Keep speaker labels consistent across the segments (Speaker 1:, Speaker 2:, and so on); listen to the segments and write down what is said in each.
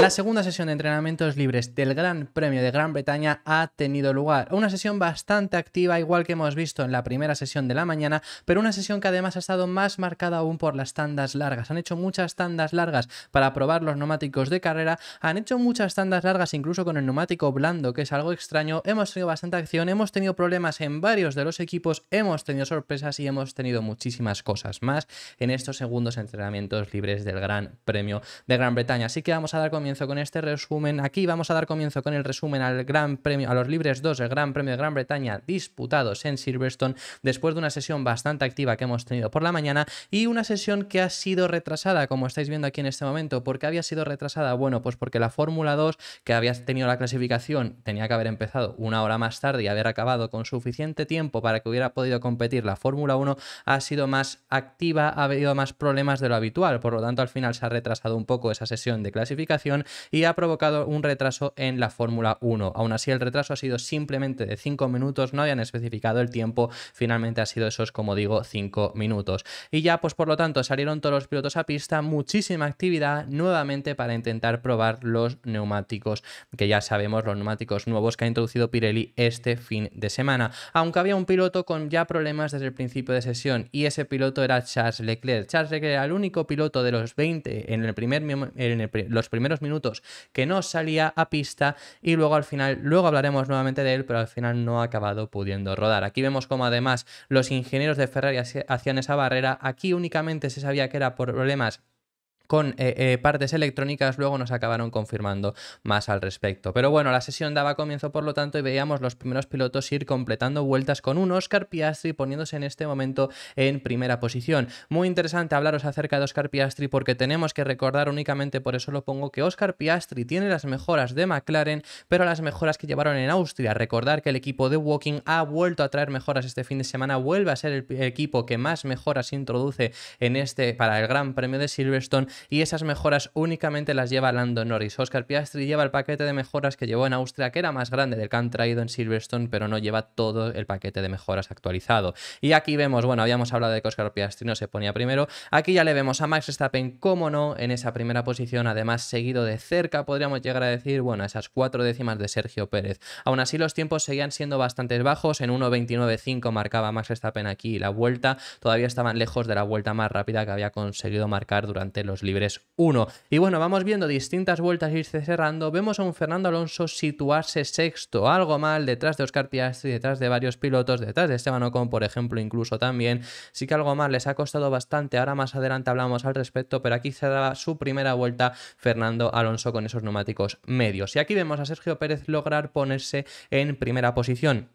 Speaker 1: La segunda sesión de entrenamientos libres del Gran Premio de Gran Bretaña ha tenido lugar. Una sesión bastante activa, igual que hemos visto en la primera sesión de la mañana, pero una sesión que además ha estado más marcada aún por las tandas largas. Han hecho muchas tandas largas para probar los neumáticos de carrera, han hecho muchas tandas largas incluso con el neumático blando, que es algo extraño. Hemos tenido bastante acción, hemos tenido problemas en varios de los equipos, hemos tenido sorpresas y hemos tenido muchísimas cosas más en estos segundos entrenamientos libres del Gran Premio de Gran Bretaña. Así que vamos a dar comienzo comienzo con este resumen. Aquí vamos a dar comienzo con el resumen al Gran Premio, a los Libres 2, el Gran Premio de Gran Bretaña disputados en Silverstone, después de una sesión bastante activa que hemos tenido por la mañana y una sesión que ha sido retrasada, como estáis viendo aquí en este momento. ¿Por qué había sido retrasada? Bueno, pues porque la Fórmula 2, que había tenido la clasificación, tenía que haber empezado una hora más tarde y haber acabado con suficiente tiempo para que hubiera podido competir la Fórmula 1, ha sido más activa, ha habido más problemas de lo habitual, por lo tanto al final se ha retrasado un poco esa sesión de clasificación y ha provocado un retraso en la Fórmula 1. Aún así, el retraso ha sido simplemente de 5 minutos, no habían especificado el tiempo, finalmente ha sido esos, como digo, 5 minutos. Y ya, pues por lo tanto, salieron todos los pilotos a pista, muchísima actividad nuevamente para intentar probar los neumáticos, que ya sabemos, los neumáticos nuevos que ha introducido Pirelli este fin de semana. Aunque había un piloto con ya problemas desde el principio de sesión y ese piloto era Charles Leclerc. Charles Leclerc era el único piloto de los 20 en, el primer, en los primeros minutos que no salía a pista y luego al final, luego hablaremos nuevamente de él, pero al final no ha acabado pudiendo rodar. Aquí vemos como además los ingenieros de Ferrari hacían esa barrera, aquí únicamente se sabía que era por problemas con eh, eh, partes electrónicas, luego nos acabaron confirmando más al respecto. Pero bueno, la sesión daba comienzo, por lo tanto, y veíamos los primeros pilotos ir completando vueltas con un Oscar Piastri poniéndose en este momento en primera posición. Muy interesante hablaros acerca de Oscar Piastri porque tenemos que recordar únicamente, por eso lo pongo, que Oscar Piastri tiene las mejoras de McLaren, pero las mejoras que llevaron en Austria. Recordar que el equipo de Walking ha vuelto a traer mejoras este fin de semana, vuelve a ser el equipo que más mejoras introduce en este para el Gran Premio de Silverstone y esas mejoras únicamente las lleva Lando Norris. Oscar Piastri lleva el paquete de mejoras que llevó en Austria, que era más grande del que han traído en Silverstone, pero no lleva todo el paquete de mejoras actualizado. Y aquí vemos, bueno, habíamos hablado de que Oscar Piastri no se ponía primero, aquí ya le vemos a Max Verstappen, cómo no, en esa primera posición, además seguido de cerca, podríamos llegar a decir, bueno, a esas cuatro décimas de Sergio Pérez. Aún así, los tiempos seguían siendo bastante bajos, en 1.29.5 marcaba Max Verstappen aquí la vuelta, todavía estaban lejos de la vuelta más rápida que había conseguido marcar durante los libres 1. Y bueno, vamos viendo distintas vueltas irse cerrando. Vemos a un Fernando Alonso situarse sexto, algo mal, detrás de Oscar Piastri, detrás de varios pilotos, detrás de Esteban Ocon, por ejemplo, incluso también. Sí que algo mal, les ha costado bastante. Ahora más adelante hablamos al respecto, pero aquí cerraba su primera vuelta Fernando Alonso con esos neumáticos medios. Y aquí vemos a Sergio Pérez lograr ponerse en primera posición.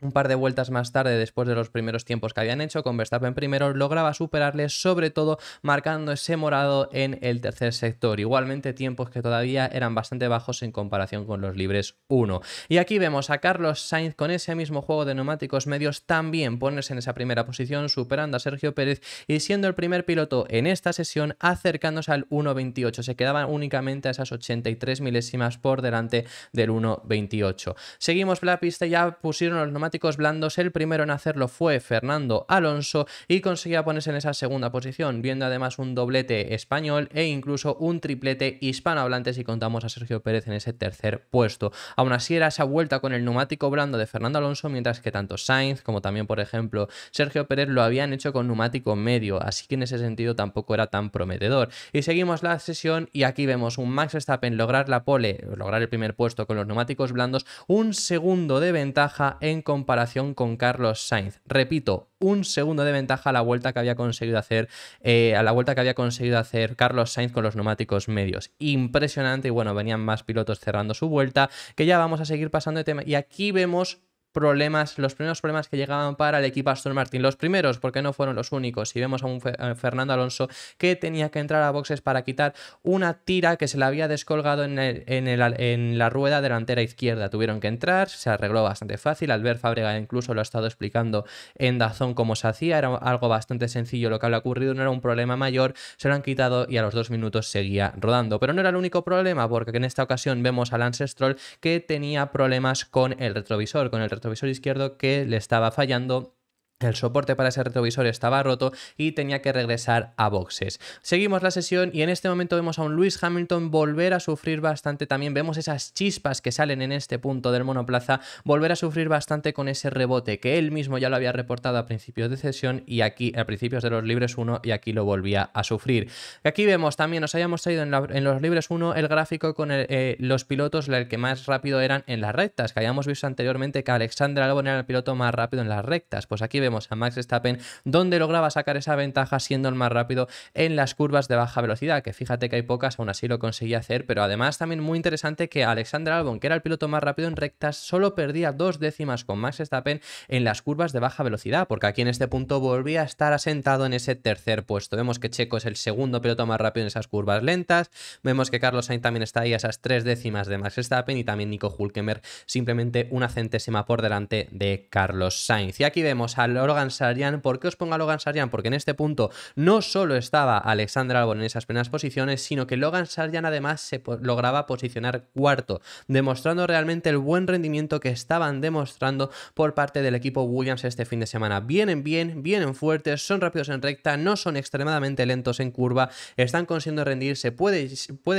Speaker 1: Un par de vueltas más tarde, después de los primeros tiempos que habían hecho, con Verstappen primero, lograba superarle, sobre todo marcando ese morado en el tercer sector. Igualmente, tiempos que todavía eran bastante bajos en comparación con los libres 1. Y aquí vemos a Carlos Sainz con ese mismo juego de neumáticos medios también ponerse en esa primera posición, superando a Sergio Pérez y siendo el primer piloto en esta sesión acercándose al 1.28. Se quedaban únicamente a esas 83 milésimas por delante del 1.28. Seguimos la pista, ya pusieron los neumáticos blandos. El primero en hacerlo fue Fernando Alonso y conseguía ponerse en esa segunda posición, viendo además un doblete español e incluso un triplete hispanohablante si contamos a Sergio Pérez en ese tercer puesto. Aún así era esa vuelta con el neumático blando de Fernando Alonso, mientras que tanto Sainz como también, por ejemplo, Sergio Pérez lo habían hecho con neumático medio, así que en ese sentido tampoco era tan prometedor. Y seguimos la sesión y aquí vemos un Max Verstappen lograr la pole, lograr el primer puesto con los neumáticos blandos, un segundo de ventaja en comparación con Carlos Sainz. Repito, un segundo de ventaja a la vuelta que había conseguido hacer, eh, a la vuelta que había conseguido hacer Carlos Sainz con los neumáticos medios. Impresionante y bueno, venían más pilotos cerrando su vuelta, que ya vamos a seguir pasando de tema. Y aquí vemos problemas, los primeros problemas que llegaban para el equipo Aston Martin. Los primeros, porque no fueron los únicos. y vemos a un eh, Fernando Alonso que tenía que entrar a boxes para quitar una tira que se le había descolgado en, en, el, en la rueda delantera izquierda. Tuvieron que entrar, se arregló bastante fácil. Albert Fábrega incluso lo ha estado explicando en Dazón cómo se hacía. Era algo bastante sencillo lo que había ocurrido, no era un problema mayor. Se lo han quitado y a los dos minutos seguía rodando. Pero no era el único problema, porque en esta ocasión vemos a Lance Stroll que tenía problemas con el retrovisor, con el retrovisor visor izquierdo que le estaba fallando el soporte para ese retrovisor estaba roto y tenía que regresar a boxes. Seguimos la sesión y en este momento vemos a un Lewis Hamilton volver a sufrir bastante también. Vemos esas chispas que salen en este punto del monoplaza, volver a sufrir bastante con ese rebote que él mismo ya lo había reportado a principios de sesión y aquí a principios de los libres 1 y aquí lo volvía a sufrir. Aquí vemos también, nos habíamos traído en, los libres 1 el gráfico con eh, los pilotos, el que más rápido eran en las rectas, que habíamos visto anteriormente que Alexander Albon era el piloto más rápido en las rectas. Pues aquí vemos vemos a Max Verstappen, donde lograba sacar esa ventaja siendo el más rápido en las curvas de baja velocidad, que fíjate que hay pocas, aún así lo conseguía hacer, pero además también muy interesante que Alexander Albon, que era el piloto más rápido en rectas, solo perdía dos décimas con Max Verstappen en las curvas de baja velocidad, porque aquí en este punto volvía a estar asentado en ese tercer puesto. Vemos que Checo es el segundo piloto más rápido en esas curvas lentas, vemos que Carlos Sainz también está ahí a esas tres décimas de Max Verstappen y también Nico Hulkenberg simplemente una centésima por delante de Carlos Sainz. Y aquí vemos al Logan Sarian. ¿Por qué os pongo a Logan Sarian? Porque en este punto no solo estaba Alexander Albon en esas primeras posiciones, sino que Logan Sarian además se lograba posicionar cuarto, demostrando realmente el buen rendimiento que estaban demostrando por parte del equipo Williams este fin de semana. Vienen bien, vienen fuertes, son rápidos en recta, no son extremadamente lentos en curva, están consiguiendo rendirse. Puede,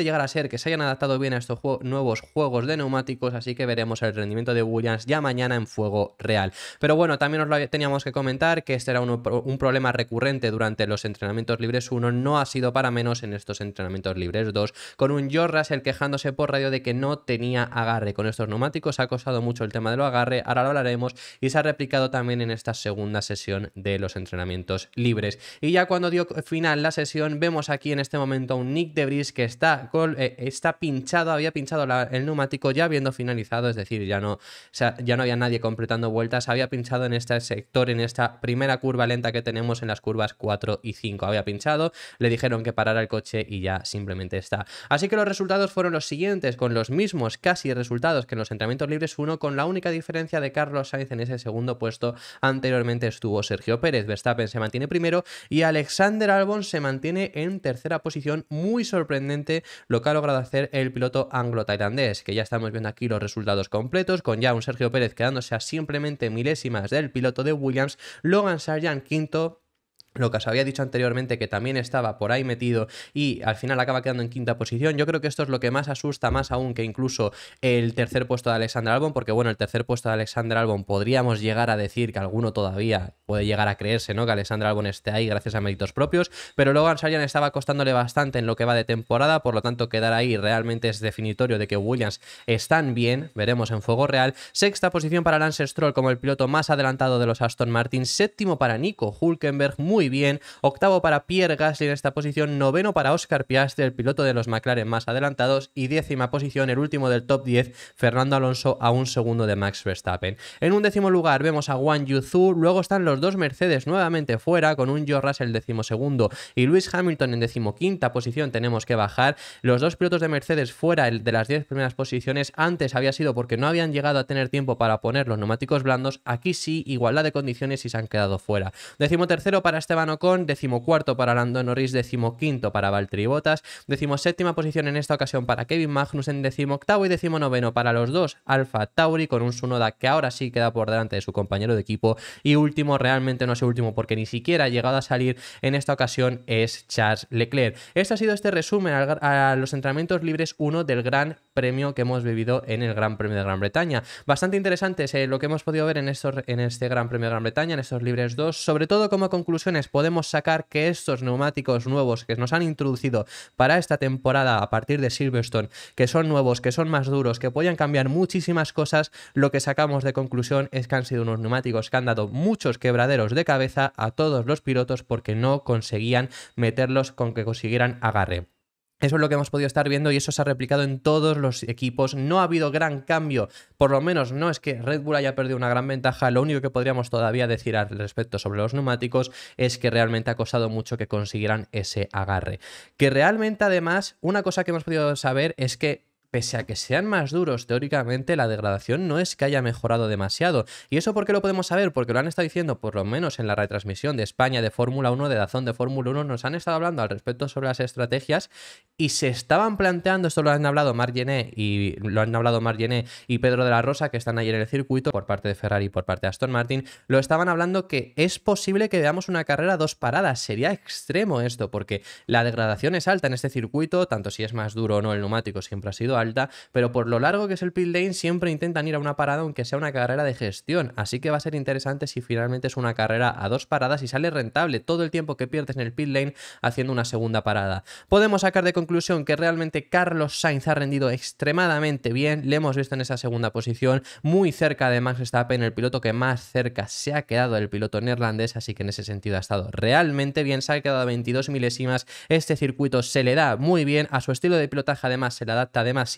Speaker 1: llegar a ser que se hayan adaptado bien a estos nuevos juegos de neumáticos, así que veremos el rendimiento de Williams ya mañana en fuego real. Pero bueno, también os lo teníamos que comentar que este era un, problema recurrente durante los entrenamientos libres 1, no ha sido para menos en estos entrenamientos libres 2, con un George el quejándose por radio de que no tenía agarre con estos neumáticos, ha costado mucho el tema de lo agarre, ahora lo hablaremos, y se ha replicado también en esta segunda sesión de los entrenamientos libres. Y ya cuando dio final la sesión, vemos aquí en este momento a un Nick de Debris que está, eh, está pinchado, había pinchado el neumático ya habiendo finalizado, es decir, ya no, ya no había nadie completando vueltas, había pinchado en este sector, en esta primera curva lenta que tenemos en las curvas 4 y 5. Había pinchado, le dijeron que parara el coche y ya simplemente está. Así que los resultados fueron los siguientes, con los mismos casi resultados que en los entrenamientos libres 1, con la única diferencia de Carlos Sainz en ese segundo puesto. Anteriormente estuvo Sergio Pérez, Verstappen se mantiene primero y Alexander Albon se mantiene en tercera posición. Muy sorprendente lo que ha logrado hacer el piloto anglo-tailandés, que ya estamos viendo aquí los resultados completos, con ya un Sergio Pérez quedándose a simplemente milésimas del piloto de Williams Logan Sargent quinto, lo que os había dicho anteriormente, que también estaba por ahí metido y al final acaba quedando en quinta posición. Yo creo que esto es lo que más asusta, más aún que incluso el tercer puesto de Alexander Albon, porque bueno, el tercer puesto de Alexander Albon podríamos llegar a decir que alguno todavía puede llegar a creerse, ¿no? Que Alessandra Albon esté ahí gracias a méritos propios, pero luego Ansarian estaba costándole bastante en lo que va de temporada, por lo tanto quedar ahí realmente es definitorio de que Williams están bien, veremos en fuego real. Sexta posición para Lance Stroll como el piloto más adelantado de los Aston Martin, séptimo para Nico Hulkenberg, muy bien, octavo para Pierre Gasly en esta posición, noveno para Oscar Piastri, el piloto de los McLaren más adelantados, y décima posición, el último del top 10, Fernando Alonso a un segundo de Max Verstappen. En un décimo lugar vemos a Juan Yuzu, luego están los dos Mercedes nuevamente fuera, con un George Russell decimosegundo y Lewis Hamilton en decimoquinta posición tenemos que bajar. Los dos pilotos de Mercedes fuera de las diez primeras posiciones antes había sido porque no habían llegado a tener tiempo para poner los neumáticos blandos. Aquí sí, igualdad de condiciones y se han quedado fuera. Decimotercero para Esteban Ocon, decimocuarto para Lando Norris, decimoquinto para Valtteri Bottas, decimoséptima posición en esta ocasión para Kevin Magnus Magnussen, decimoctavo y decimonoveno para los dos Alfa Tauri con un Sunoda que ahora sí queda por delante de su compañero de equipo y último realmente no es el último, porque ni siquiera ha llegado a salir en esta ocasión es Charles Leclerc. Este ha sido este resumen a los entrenamientos libres 1 del Gran Premio que hemos vivido en el Gran Premio de Gran Bretaña. Bastante interesante es, eh, lo que hemos podido ver en, estos, en este Gran Premio de Gran Bretaña, en estos libres 2. Sobre todo como conclusiones podemos sacar que estos neumáticos nuevos que nos han introducido para esta temporada a partir de Silverstone, que son nuevos, que son más duros, que podían cambiar muchísimas cosas, lo que sacamos de conclusión es que han sido unos neumáticos que han dado muchos quebrados de cabeza a todos los pilotos porque no conseguían meterlos con que consiguieran agarre. Eso es lo que hemos podido estar viendo y eso se ha replicado en todos los equipos. No ha habido gran cambio, por lo menos no es que Red Bull haya perdido una gran ventaja. Lo único que podríamos todavía decir al respecto sobre los neumáticos es que realmente ha costado mucho que consiguieran ese agarre. Que realmente además, una cosa que hemos podido saber es que pese a que sean más duros, teóricamente la degradación no es que haya mejorado demasiado. ¿Y eso por qué lo podemos saber? Porque lo han estado diciendo, por lo menos en la retransmisión de España de Fórmula 1, de Dazón de Fórmula 1, nos han estado hablando al respecto sobre las estrategias y se estaban planteando, esto lo han hablado Margené y lo han hablado Margené y Pedro de la Rosa, que están ayer en el circuito por parte de Ferrari y por parte de Aston Martin, lo estaban hablando que es posible que veamos una carrera a dos paradas. Sería extremo esto, porque la degradación es alta en este circuito, tanto si es más duro o no el neumático, siempre ha sido alta, pero por lo largo que es el pit lane siempre intentan ir a una parada aunque sea una carrera de gestión, así que va a ser interesante si finalmente es una carrera a dos paradas y sale rentable todo el tiempo que pierdes en el pit lane haciendo una segunda parada. Podemos sacar de conclusión que realmente Carlos Sainz ha rendido extremadamente bien, le hemos visto en esa segunda posición, muy cerca de Max Verstappen, el piloto que más cerca se ha quedado del piloto neerlandés, así que en ese sentido ha estado realmente bien, se ha quedado a 22 milésimas, este circuito se le da muy bien, a su estilo de pilotaje además se le adapta además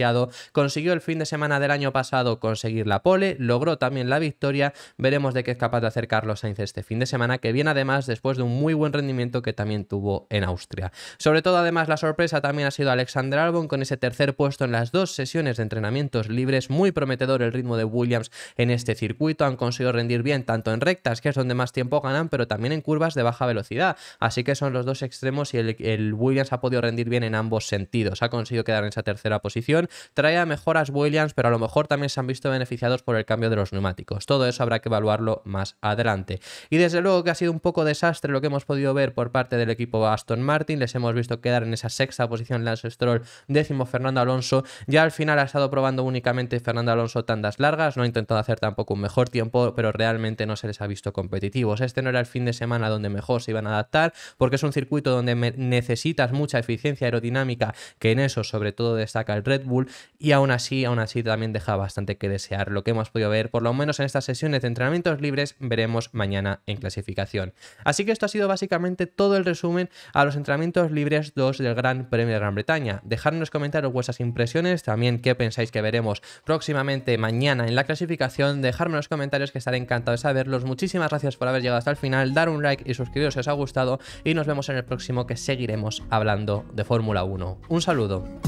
Speaker 1: Consiguió el fin de semana del año pasado conseguir la pole, logró también la victoria. Veremos de qué es capaz de hacer Carlos Sainz este fin de semana, que viene además después de un muy buen rendimiento que también tuvo en Austria. Sobre todo, además, la sorpresa también ha sido Alexander Albon con ese tercer puesto en las dos sesiones de entrenamientos libres. Muy prometedor el ritmo de Williams en este circuito. Han conseguido rendir bien tanto en rectas, que es donde más tiempo ganan, pero también en curvas de baja velocidad. Así que son los dos extremos y el Williams ha podido rendir bien en ambos sentidos. Ha conseguido quedar en esa tercera posición traía trae mejoras Williams, pero a lo mejor también se han visto beneficiados por el cambio de los neumáticos. Todo eso habrá que evaluarlo más adelante. Y desde luego que ha sido un poco desastre lo que hemos podido ver por parte del equipo Aston Martin. Les hemos visto quedar en esa sexta posición Lance Stroll, décimo Fernando Alonso. Ya al final ha estado probando únicamente Fernando Alonso tandas largas, no ha intentado hacer tampoco un mejor tiempo, pero realmente no se les ha visto competitivos. Este no era el fin de semana donde mejor se iban a adaptar, porque es un circuito donde necesitas mucha eficiencia aerodinámica, que en eso sobre todo destaca el Red Bull y aún así, aún así también deja bastante que desear. Lo que hemos podido ver, por lo menos en estas sesiones de entrenamientos libres, veremos mañana en clasificación. Así que esto ha sido básicamente todo el resumen a los entrenamientos libres 2 del Gran Premio de Gran Bretaña. Dejadnos en los comentarios vuestras impresiones, también qué pensáis que veremos próximamente mañana en la clasificación. Dejadme en los comentarios que estaré encantado de saberlos. Muchísimas gracias por haber llegado hasta el final, dar un like y suscribiros si os ha gustado y nos vemos en el próximo que seguiremos hablando de Fórmula 1. Un saludo.